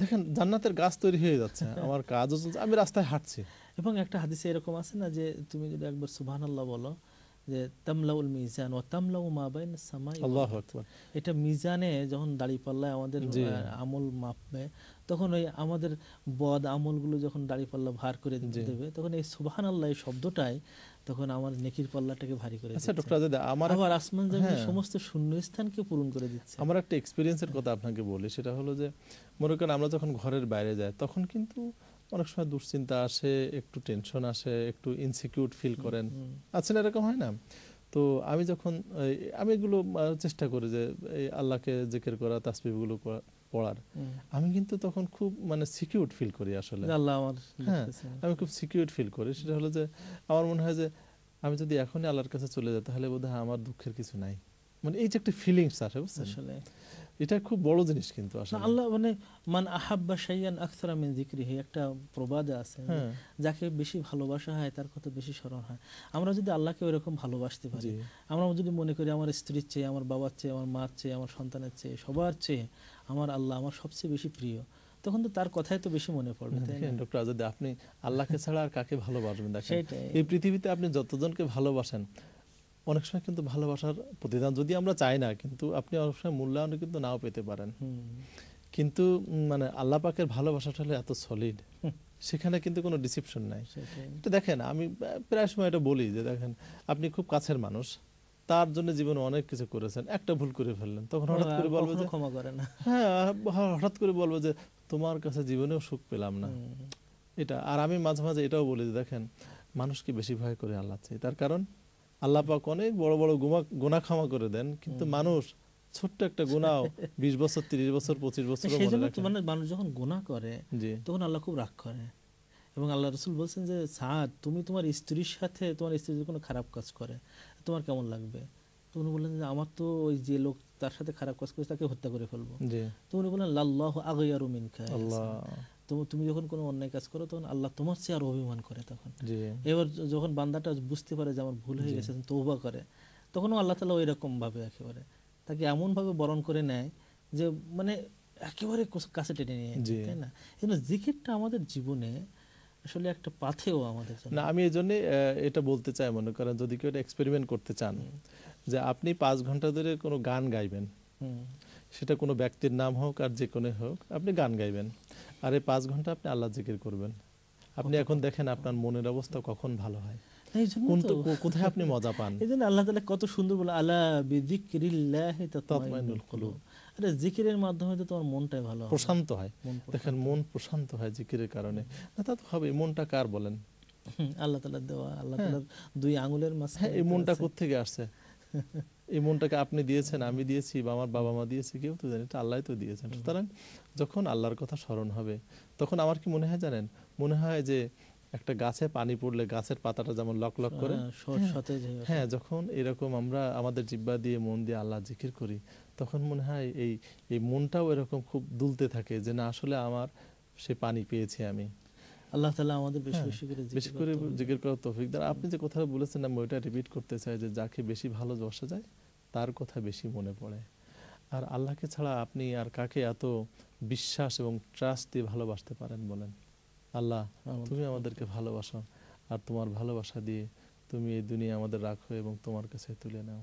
দেখেন জান্নাতের গাছ তৈরি হয়ে যাচ্ছে আমার কাজ চলছে আমি রাস্তায় হাঁটছি এবং একটা হাদিসে এরকম আছে না যে তুমি যদি একবার সুবাহ আল্লাহ বলো যে তামলাউল মিজান ও তামলাউ মা বাইন সামাই আল্লাহু আকবার এটা মিজানে যখন দাড়ি দাঁড়িপাল্লায় আমাদের আমল মাপবে তখন ওই আমাদের বদ আমলগুলো যখন দাড়ি পাল্লা ভার করে দেবে তখন এই সুবাহান আল্লাহ এই শব্দটাই তখন আমার নেকির পাল্লাটাকে ভারী করে আচ্ছা ডক্টর আজাদ আমার আবার আসমান জমির হ্যাঁ। সমস্ত শূন্য স্থানকে পূরণ করে দিচ্ছে আমার একটা এক্সপেরিয়েন্সের কথা আপনাকে বলি সেটা হলো যে মনে করেন আমরা যখন ঘরের বাইরে যাই তখন কিন্তু অনেক সময় দুশ্চিন্তা আসে একটু টেনশন আসে একটু ইনসিকিউর ফিল করেন আচ্ছা এরকম হয় না তো আমি যখন আমি এগুলো চেষ্টা করি যে আল্লাহকে জেকের করা তাসবিফগুলো করা পড়ার আমি কিন্তু তখন খুব মানে সিকিউর ফিল করি আসলে আল্লাহ আমার হ্যাঁ আমি খুব সিকিউর ফিল করি সেটা হলো যে আমার মনে হয় যে আমি যদি এখনই আল্লাহর কাছে চলে যাই তাহলে বোধহয় আমার দুঃখের কিছু নাই মানে এই যে একটা ফিলিংস আসে বুঝছেন আসলে এটা খুব বড় জিনিস কিন্তু আসলে আল্লাহ মানে মান আহাব্বা শাইয়ান আকসারা মিন জিকরিহি একটা প্রবাদ আছে হ্যাঁ। যাকে বেশি ভালোবাসা হয় তার কথা বেশি স্মরণ হয় আমরা যদি আল্লাহকে এরকম ভালোবাসতে পারি আমরা যদি মনে করি আমার স্ত্রীর চেয়ে আমার বাবার চেয়ে আমার মার চেয়ে আমার সন্তানের চেয়ে সবার চেয়ে আমার আল্লাহ আমার সবচেয়ে বেশি প্রিয় তখন তো তার কথাই তো বেশি মনে পড়বে ডক্টর আজাদ আপনি আল্লাহকে ছাড়া আর কাকে ভালোবাসবেন দেখেন এই পৃথিবীতে আপনি যতজনকে ভালোবাসেন অনেক সময় কিন্তু ভালোবাসার প্রতিদান যদি আমরা চাই না কিন্তু আপনি অনেক সময় মূল্যায়ন কিন্তু নাও পেতে পারেন কিন্তু মানে আল্লাহ পাকের ভালোবাসাটা হলে এত সলিড সেখানে কিন্তু কোনো ডিসিপশন নাই এটা দেখেন আমি প্রায় সময় এটা বলি যে দেখেন আপনি খুব কাছের মানুষ তার জন্য জীবনে অনেক কিছু করেছেন একটা ভুল করে ফেললেন তখন হঠাৎ করে বলবো যে ক্ষমা করে না হ্যাঁ, হ্যাঁ হঠাৎ করে বলবো যে তোমার কাছে জীবনেও সুখ পেলাম না এটা আর আমি মাঝে মাঝে এটাও বলি যে দেখেন মানুষকে বেশি ভয় করে আল্লাহ চাই তার কারণ আল্লাপাক অনেক বড় বড় গুমা গোনা ক্ষমা করে দেন কিন্তু মানুষ ছোট্ট একটা গুণাও বিশ বছর তিরিশ বছর পঁচিশ বছর মানে মানুষ যখন গুণা করে তখন আল্লাহ খুব রাগ করে এবং আল্লাহ রসুল বলছেন যে সাদ তুমি তোমার স্ত্রীর সাথে তোমার স্ত্রী যদি কোনো খারাপ কাজ করে তোমার কেমন লাগবে তো উনি বললেন যে আমার তো ওই যে লোক তার সাথে খারাপ কাজ করেছে তাকে হত্যা করে ফেলবো তো উনি বললেন লাল্লাহ আগে আর মিনখা আল্লাহ তুমি যখন কোনো অন্যায় কাজ করো তখন আল্লাহ তোমার চেয়ে আরো অভিমান করে তখন এবার যখন বান্দাটা বুঝতে পারে যে আমার ভুল হয়ে গেছে তৌবা করে তখনও আল্লাহ তালা ওই রকম ভাবে একেবারে তাকে এমনভাবে বরণ করে নেয় যে মানে একেবারে কাছে টেনে নিয়ে তাই না কিন্তু জিকিরটা আমাদের জীবনে আসলে একটা পাথেও আমাদের না আমি এই জন্যে এটা বলতে চাই মনে করেন যদি কেউ এক্সপেরিমেন্ট করতে চান যে আপনি পাঁচ ঘন্টা ধরে কোনো গান গাইবেন সেটা কোনো ব্যক্তির নাম হোক আর যে কোনো হোক আপনি গান গাইবেন আর এই পাঁচ ঘন্টা আপনি আল্লাহ জিকির করবেন আপনি এখন দেখেন আপনার মনের অবস্থা কখন ভালো হয় কোথায় আপনি মজা আল্লাহ কত সুন্দর বলে আরে জিকিরের মাধ্যমে তো তোমার মনটাই ভালো হয় দেখেন মন প্রশান্ত হয় কারণে হবে মনটা কার বলেন আল্লাহ দেওয়া আল্লাহ হ্যাঁ। দুই আঙুলের মাছ হ্যাঁ, এই মনটা কোথেকে আসছে এই মনটাকে আপনি দিয়েছেন আমি দিয়েছি বা আমার বাবা মা দিয়েছে কেউ তো জানি এটা আল্লাহ তো দিয়েছেন সুতরাং যখন আল্লাহর কথা স্মরণ হবে তখন আমার কি মনে হয় জানেন মনে হয় যে একটা গাছে পানি পড়লে গাছের পাতাটা যেমন লক লক করে হ্যাঁ, হ্যাঁ, হ্যাঁ যখন এরকম আমরা আমাদের জিব্বা দিয়ে মন দিয়ে আল্লাহ জিকির করি তখন মনে হয় এই এই মনটাও এরকম খুব দুলতে থাকে যে না আসলে আমার সে পানি পেয়েছি আমি আল্লাহ তালা আমাদের হ্যাঁ, বেশি করে বেশি করে করার তৌফিক দ্বারা আপনি যে কথাটা বলেছেন আমি ওইটা রিপিট করতে চাই যে যাকে বেশি ভালো বসা যায় তার কথা বেশি মনে পড়ে আর আল্লাহকে ছাড়া আপনি আর কাকে এত বিশ্বাস এবং ট্রাস্ট দিয়ে ভালোবাসতে পারেন বলেন আল্লাহ তুমি আমাদেরকে ভালোবাসো আর তোমার ভালোবাসা দিয়ে তুমি এই দুনিয়া আমাদের রাখো এবং তোমার কাছে তুলে নাও